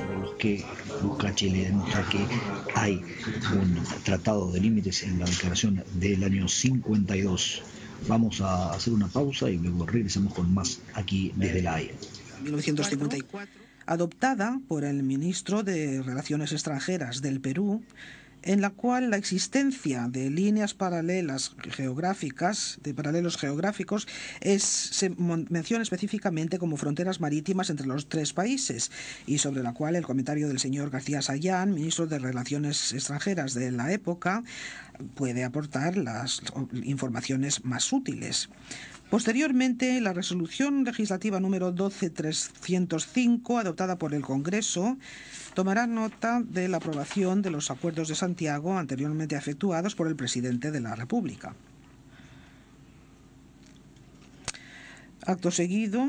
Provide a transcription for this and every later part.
sobre los que busca Chile. Demuestra que hay un tratado de límites en la declaración del año 52. Vamos a hacer una pausa y luego regresamos con más aquí desde la Haya. 1954, adoptada por el ministro de Relaciones Extranjeras del Perú, en la cual la existencia de líneas paralelas geográficas, de paralelos geográficos, es, se menciona específicamente como fronteras marítimas entre los tres países y sobre la cual el comentario del señor García Sayán, ministro de Relaciones Extranjeras de la época, puede aportar las informaciones más útiles. Posteriormente, la resolución legislativa número 12305, adoptada por el Congreso, tomará nota de la aprobación de los acuerdos de Santiago anteriormente efectuados por el presidente de la República. Acto seguido,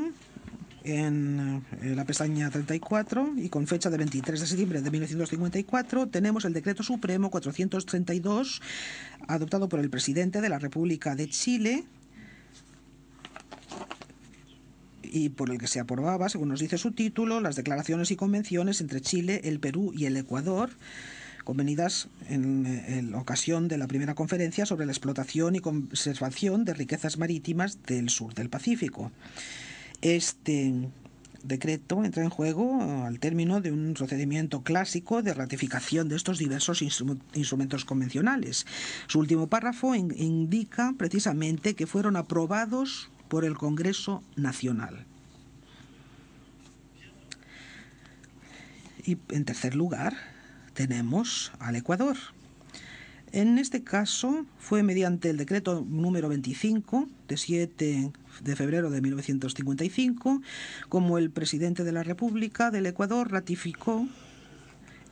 en eh, la pestaña 34 y con fecha de 23 de septiembre de 1954 tenemos el Decreto Supremo 432 adoptado por el presidente de la República de Chile y por el que se aprobaba, según nos dice su título, las declaraciones y convenciones entre Chile, el Perú y el Ecuador convenidas en, la ocasión de la primera conferencia sobre la explotación y conservación de riquezas marítimas del sur del Pacífico. Este decreto entra en juego al término de un procedimiento clásico de ratificación de estos diversos instrumentos convencionales. Su último párrafo indica precisamente que fueron aprobados por el Congreso Nacional. Y en tercer lugar, tenemos al Ecuador. En este caso fue mediante el decreto número 25 de 7 de febrero de 1955, como el presidente de la República del Ecuador ratificó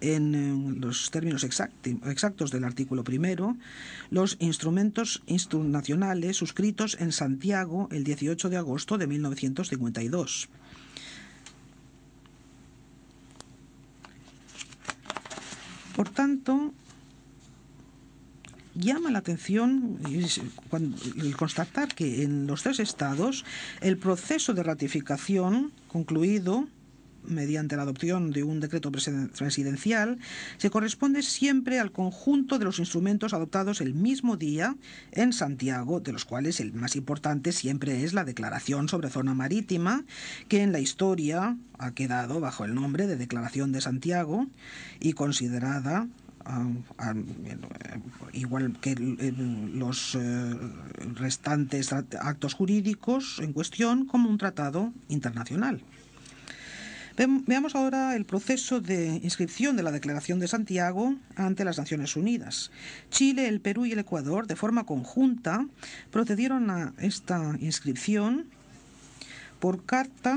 en eh, los términos exactos del artículo primero, los instrumentos nacionales suscritos en Santiago el 18 de agosto de 1952. Por tanto, llama la atención el constatar que en los tres estados el proceso de ratificación concluido mediante la adopción de un decreto presidencial, se corresponde siempre al conjunto de los instrumentos adoptados el mismo día en Santiago, de los cuales el más importante siempre es la Declaración sobre Zona Marítima, que en la historia ha quedado bajo el nombre de Declaración de Santiago y considerada eh, igual que los eh, restantes actos jurídicos en cuestión como un tratado internacional. Veamos ahora el proceso de inscripción de la Declaración de Santiago ante las Naciones Unidas. Chile, el Perú y el Ecuador, de forma conjunta, procedieron a esta inscripción por carta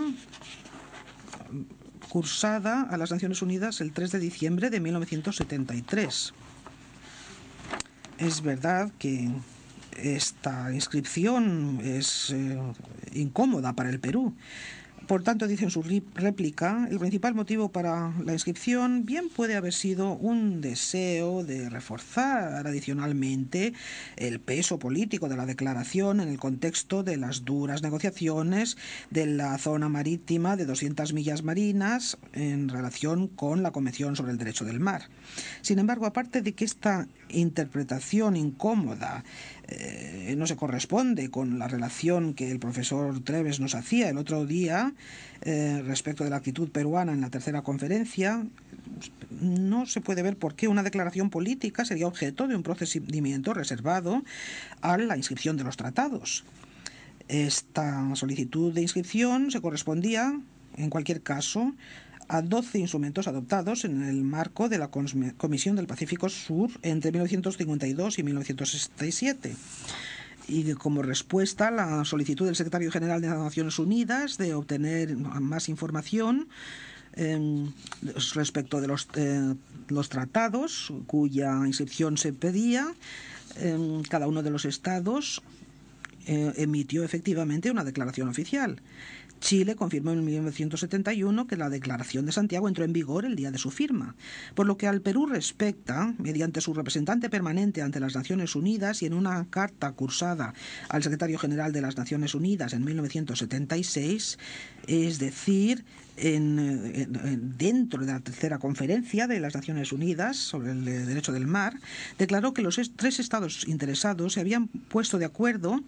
cursada a las Naciones Unidas el 3 de diciembre de 1973. Es verdad que esta inscripción es eh, incómoda para el Perú, por tanto, dice en su réplica, el principal motivo para la inscripción bien puede haber sido un deseo de reforzar adicionalmente el peso político de la declaración en el contexto de las duras negociaciones de la zona marítima de 200 millas marinas en relación con la Convención sobre el Derecho del Mar. Sin embargo, aparte de que esta interpretación incómoda eh, no se corresponde con la relación que el profesor Treves nos hacía el otro día eh, respecto de la actitud peruana en la tercera conferencia. No se puede ver por qué una declaración política sería objeto de un procedimiento reservado a la inscripción de los tratados. Esta solicitud de inscripción se correspondía, en cualquier caso, a 12 instrumentos adoptados en el marco de la Comisión del Pacífico Sur entre 1952 y 1967 y como respuesta la solicitud del secretario general de las Naciones Unidas de obtener más información em, respecto de los, eh, los tratados cuya inscripción se pedía, eh, cada uno de los estados eh, emitió efectivamente una declaración oficial. Chile confirmó en 1971 que la Declaración de Santiago entró en vigor el día de su firma, por lo que al Perú respecta, mediante su representante permanente ante las Naciones Unidas y en una carta cursada al secretario general de las Naciones Unidas en 1976, es decir, eh, dentro de la tercera conferencia de las Naciones Unidas sobre el eh, derecho del mar, declaró que los tres estados interesados se habían puesto de acuerdo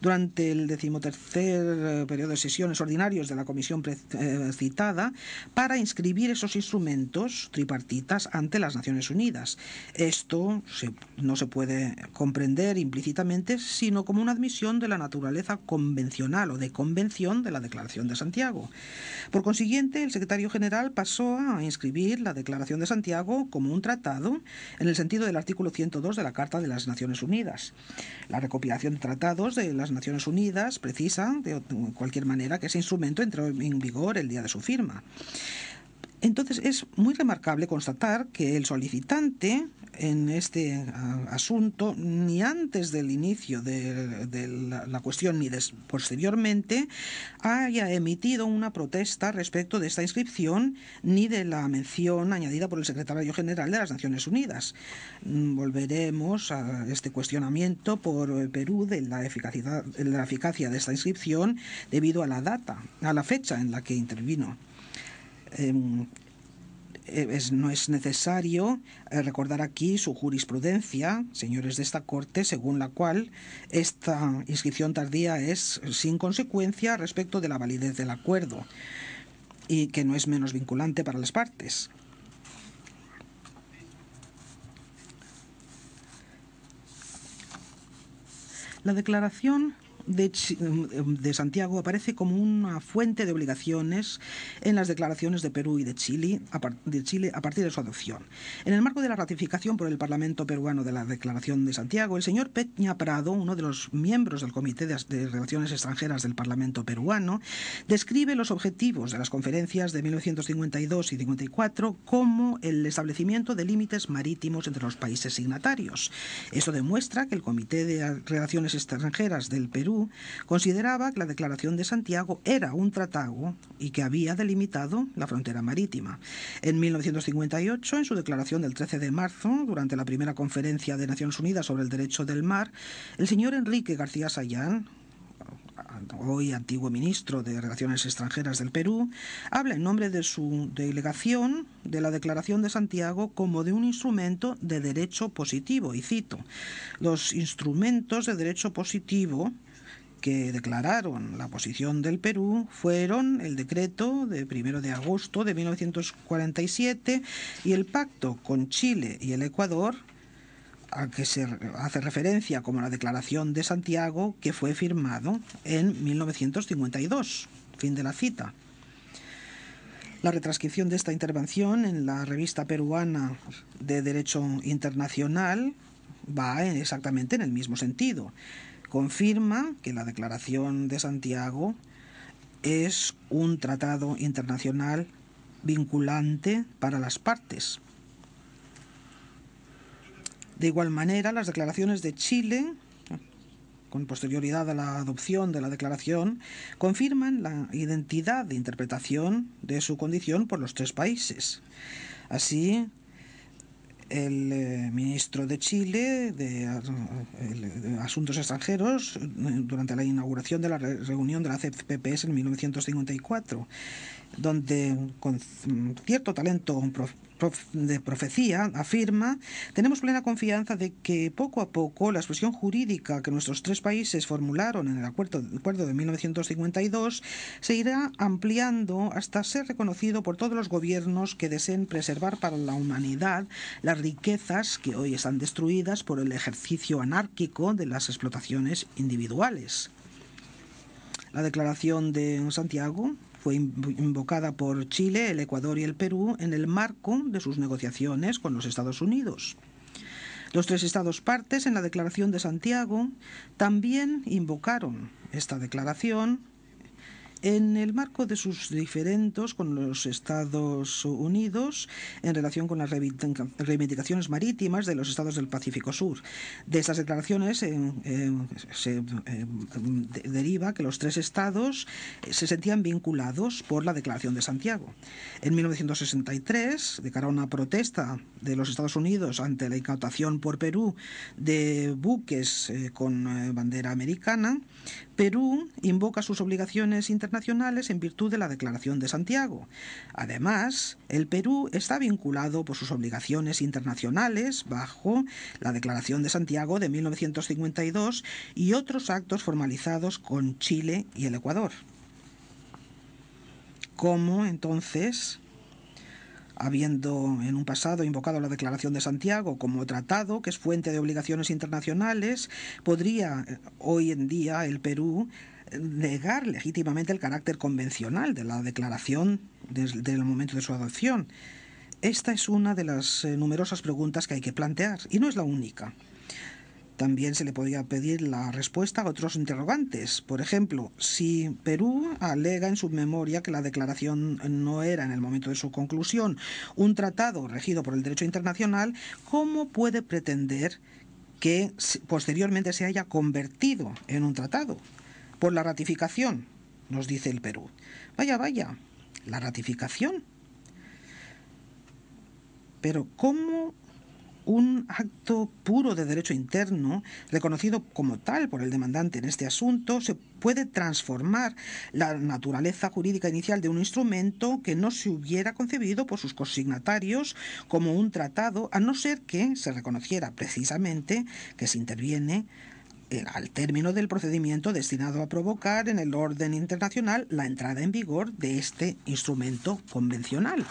durante el decimotercer eh, periodo de sesiones ordinarios de la comisión citada para inscribir esos instrumentos tripartitas ante las Naciones Unidas. Esto no se puede comprender implícitamente, sino como una admisión de la naturaleza convencional o de convención de la Declaración de Santiago. Por consiguiente, el secretario general pasó a inscribir la Declaración de Santiago como un tratado en el sentido del artículo 102 de la Carta de las Naciones Unidas. La recopilación de tratados de las Naciones Unidas precisa, de cualquier manera, que ese instrumento entró en vigor el día de su firma. Entonces es muy remarcable constatar que el solicitante en este asunto, ni antes del inicio de, la, cuestión ni posteriormente, haya emitido una protesta respecto de esta inscripción ni de la mención añadida por el secretario general de las Naciones Unidas. Mm, volveremos a este cuestionamiento por Perú de la, la eficacia de esta inscripción debido a la data, a la fecha en la que intervino. Em, e, no es necesario eh, recordar aquí su jurisprudencia, señores de esta Corte, según la cual esta inscripción tardía es sin consecuencia respecto de la validez del acuerdo y que no es menos vinculante para las partes. La declaración Em, em, de, Santiago aparece como una fuente de obligaciones en las declaraciones de Perú y de Chile, de Chile a partir de su adopción. En el marco de la ratificación por el Parlamento peruano de la Declaración de Santiago, el señor Peña Prado, uno de los miembros del Comité de, Relaciones Extranjeras del Parlamento peruano, describe los objetivos de las conferencias de 1952 y 54 como el establecimiento de límites marítimos entre los países signatarios. Eso demuestra que el Comité de Relaciones Extranjeras del Perú consideraba que la Declaración de Santiago era un tratado y que había delimitado la frontera marítima. En 1958, en su declaración del 13 de marzo, durante la primera conferencia de Naciones Unidas sobre el derecho del mar, el señor Enrique García Sayán, hoy antiguo ministro de Relaciones Extranjeras del Perú, habla en nombre de su delegación de la Declaración de Santiago como de un instrumento de derecho positivo. Y cito, los instrumentos de derecho positivo que declararon la posición del Perú fueron el decreto de 1 de agosto de 1947 y el pacto con Chile y el Ecuador, a que se hace referencia como la Declaración de Santiago, que fue firmado en 1952. Fin de la cita. La retranscripción de esta intervención en la revista peruana de Derecho Internacional va exactamente en el mismo sentido confirma que la Declaración de Santiago es un tratado internacional vinculante para las partes. De igual manera, las declaraciones de Chile, con posterioridad a la adopción de la declaración, confirman la identidad de interpretación de su condición por los tres países. Así, el eh, ministro de Chile de, de, eh, eh, Asuntos Extranjeros durante la inauguración de la reunión de la CPPS en 1954 donde con cierto talento de profecía afirma, tenemos plena confianza de que poco a poco la expresión jurídica que nuestros tres países formularon en el acuerdo, de 1952 se irá ampliando hasta ser reconocido por todos los gobiernos que deseen preservar para la humanidad las riquezas que hoy están destruidas por el ejercicio anárquico de las explotaciones individuales. La declaración de Santiago fue invocada por Chile, el Ecuador y el Perú en el marco de sus negociaciones con los Estados Unidos. Los tres estados partes en la Declaración de Santiago también invocaron esta declaración en el marco de sus diferentes con los Estados Unidos en relación con las reivindicaciones marítimas de los estados del Pacífico Sur. De estas declaraciones eh, eh, se eh, deriva que los tres estados se sentían vinculados por la Declaración de Santiago. En 1963, de cara a una protesta de los Estados Unidos ante la incautación por Perú de buques con bandera americana, Perú invoca sus obligaciones internacionales en virtud de la Declaración de Santiago. Además, el Perú está vinculado por sus obligaciones internacionales bajo la Declaración de Santiago de 1952 y otros actos formalizados con Chile y el Ecuador. ¿Cómo entonces habiendo en un pasado invocado la Declaración de Santiago como tratado, que es fuente de obligaciones internacionales, podría eh, hoy en día el Perú eh, negar legítimamente el carácter convencional de la declaración desde el momento de su adopción. Esta es una de las eh, numerosas preguntas que hay que plantear, y no es la única. También se le podría pedir la respuesta a otros interrogantes. Por ejemplo, si Perú alega en su memoria que la declaración no era, en el momento de su conclusión, un tratado regido por el derecho internacional, ¿cómo puede pretender que posteriormente se haya convertido en un tratado? Por la ratificación, nos dice el Perú. Vaya, vaya, la ratificación. Pero ¿cómo un acto puro de derecho interno, reconocido como tal por el demandante en este asunto, se puede transformar la naturaleza jurídica inicial de un instrumento que no se hubiera concebido por sus consignatarios como un tratado, a no ser que se reconociera precisamente que se interviene eh, al término del procedimiento destinado a provocar en el orden internacional la entrada en vigor de este instrumento convencional.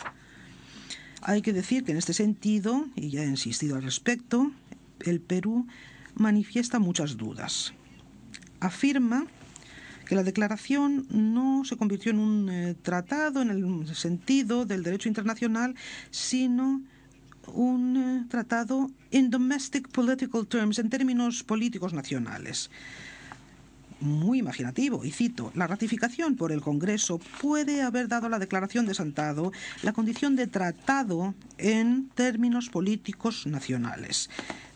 Hay que decir que en este sentido, y ya he insistido al respecto, el Perú manifiesta muchas dudas. Afirma que la declaración no se convirtió en un eh, tratado en el sentido del derecho internacional, sino un eh, tratado in domestic political terms, en términos políticos nacionales muy imaginativo, y cito, la ratificación por el Congreso puede haber dado a la declaración de Santado la condición de tratado en términos políticos nacionales.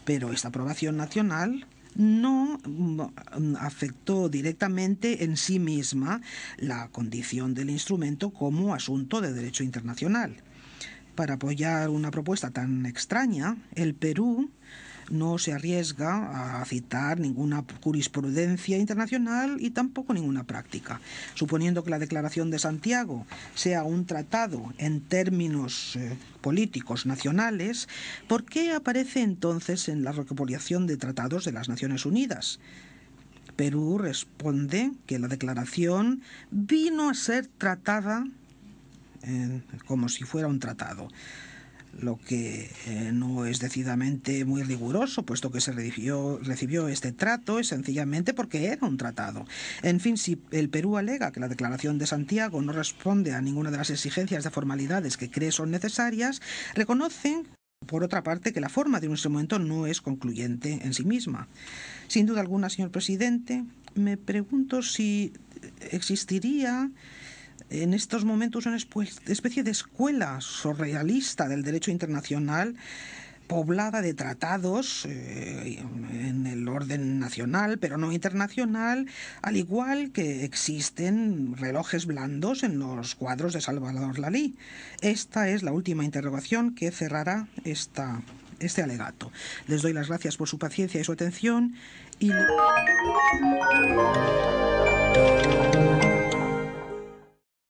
Pero esta aprobación nacional no mm, mm, afectó directamente en sí misma la condición del instrumento como asunto de derecho internacional. Para apoyar una propuesta tan extraña, el Perú no se arriesga a citar ninguna jurisprudencia internacional y tampoco ninguna práctica. Suponiendo que la Declaración de Santiago sea un tratado en términos eh, políticos nacionales, ¿por qué aparece entonces en la recopilación de tratados de las Naciones Unidas? Perú responde que la declaración vino a ser tratada eh, como si fuera un tratado lo que eh, no es decididamente muy riguroso, puesto que se recibió, recibió, este trato es sencillamente porque era un tratado. En fin, si el Perú alega que la Declaración de Santiago no responde a ninguna de las exigencias de formalidades que cree son necesarias, reconocen, por otra parte, que la forma de un instrumento no es concluyente en sí misma. Sin duda alguna, señor presidente, me pregunto si existiría en estos momentos una especie de escuela surrealista del derecho internacional poblada de tratados eh, en el orden nacional, pero no internacional, al igual que existen relojes blandos en los cuadros de Salvador Lalí. Esta es la última interrogación que cerrará este alegato. Les doy las gracias por su paciencia y su atención